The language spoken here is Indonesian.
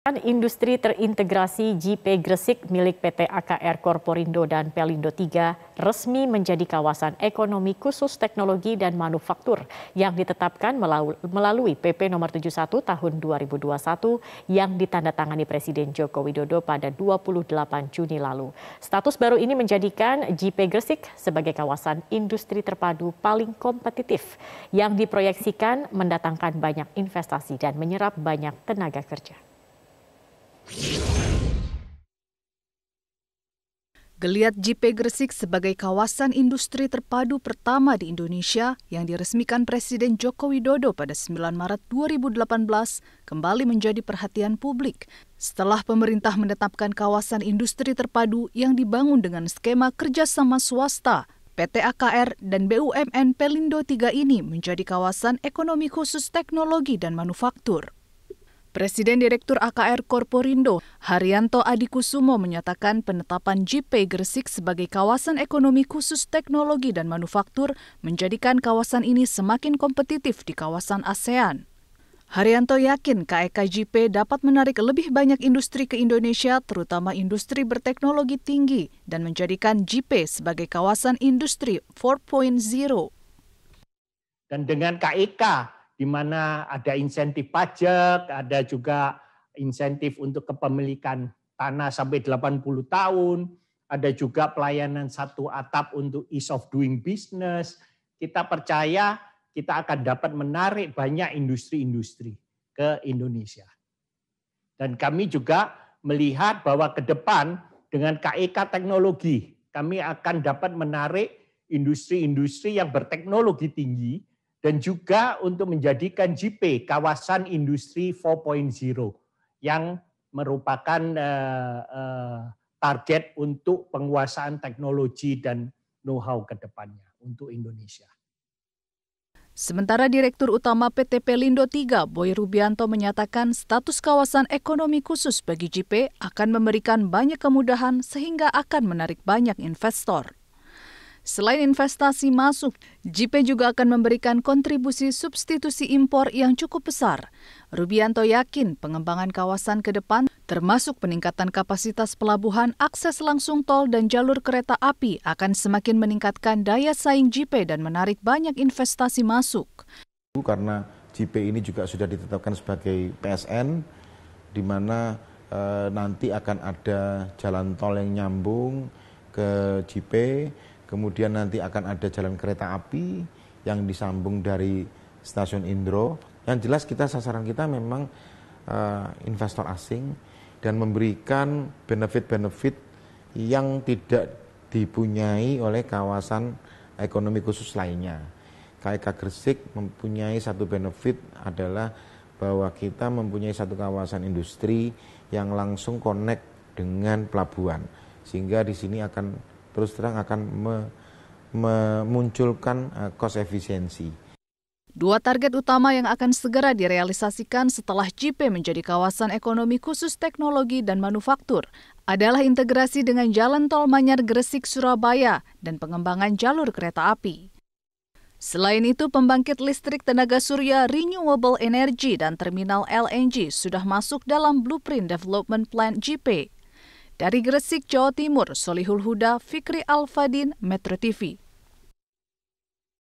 Kan industri terintegrasi JP Gresik milik PT AKR Korporindo dan Pelindo 3 resmi menjadi kawasan ekonomi khusus teknologi dan manufaktur yang ditetapkan melalui PP nomor 71 tahun 2021 yang ditandatangani Presiden Joko Widodo pada 28 Juni lalu. Status baru ini menjadikan JP Gresik sebagai kawasan industri terpadu paling kompetitif yang diproyeksikan mendatangkan banyak investasi dan menyerap banyak tenaga kerja. Geliat JP Gresik sebagai kawasan industri terpadu pertama di Indonesia yang diresmikan Presiden Joko Widodo pada 9 Maret 2018 kembali menjadi perhatian publik setelah pemerintah menetapkan kawasan industri terpadu yang dibangun dengan skema kerjasama swasta PT AKR dan BUMN Pelindo 3 ini menjadi kawasan ekonomi khusus teknologi dan manufaktur. Presiden Direktur AKR Korporindo, Haryanto Adikusumo menyatakan penetapan JP Gresik sebagai kawasan ekonomi khusus teknologi dan manufaktur menjadikan kawasan ini semakin kompetitif di kawasan ASEAN. Haryanto yakin KEK JP e dapat menarik lebih banyak industri ke Indonesia, terutama industri berteknologi tinggi, dan menjadikan JP sebagai kawasan industri 4.0. Dan dengan KEK e di mana ada insentif pajak, ada juga insentif untuk kepemilikan tanah sampai 80 tahun, ada juga pelayanan satu atap untuk ease of doing business. Kita percaya kita akan dapat menarik banyak industri-industri ke Indonesia. Dan kami juga melihat bahwa ke depan dengan KEK e teknologi, kami akan dapat menarik industri-industri yang berteknologi tinggi dan juga untuk menjadikan JP kawasan industri 4.0 yang merupakan uh, uh, target untuk penguasaan teknologi dan know-how ke depannya untuk Indonesia. Sementara Direktur Utama PT Pelindo III, Boy Rubianto menyatakan status kawasan ekonomi khusus bagi JP akan memberikan banyak kemudahan sehingga akan menarik banyak investor. Selain investasi masuk, JP juga akan memberikan kontribusi substitusi impor yang cukup besar. Rubianto yakin pengembangan kawasan ke depan termasuk peningkatan kapasitas pelabuhan, akses langsung tol dan jalur kereta api akan semakin meningkatkan daya saing JP dan menarik banyak investasi masuk. Karena JP ini juga sudah ditetapkan sebagai PSN, di mana e, nanti akan ada jalan tol yang nyambung ke JP, kemudian nanti akan ada jalan kereta api yang disambung dari stasiun Indro. Yang jelas kita sasaran kita memang uh, investor asing dan memberikan benefit-benefit yang tidak dipunyai oleh kawasan ekonomi khusus lainnya. KIK e Gresik mempunyai satu benefit adalah bahwa kita mempunyai satu kawasan industri yang langsung connect dengan pelabuhan. Sehingga di sini akan terus terang akan me, memunculkan eh, cost efisiensi. Dua target utama yang akan segera direalisasikan setelah JP menjadi kawasan ekonomi khusus teknologi dan manufaktur adalah integrasi dengan jalan tol Manyar Gresik Surabaya dan pengembangan jalur kereta api. Selain itu, pembangkit listrik tenaga surya renewable energy dan terminal LNG sudah masuk dalam blueprint development plan JP dari Gresik, Jawa Timur, Solihul Huda, Fikri Alfadin, Metro TV.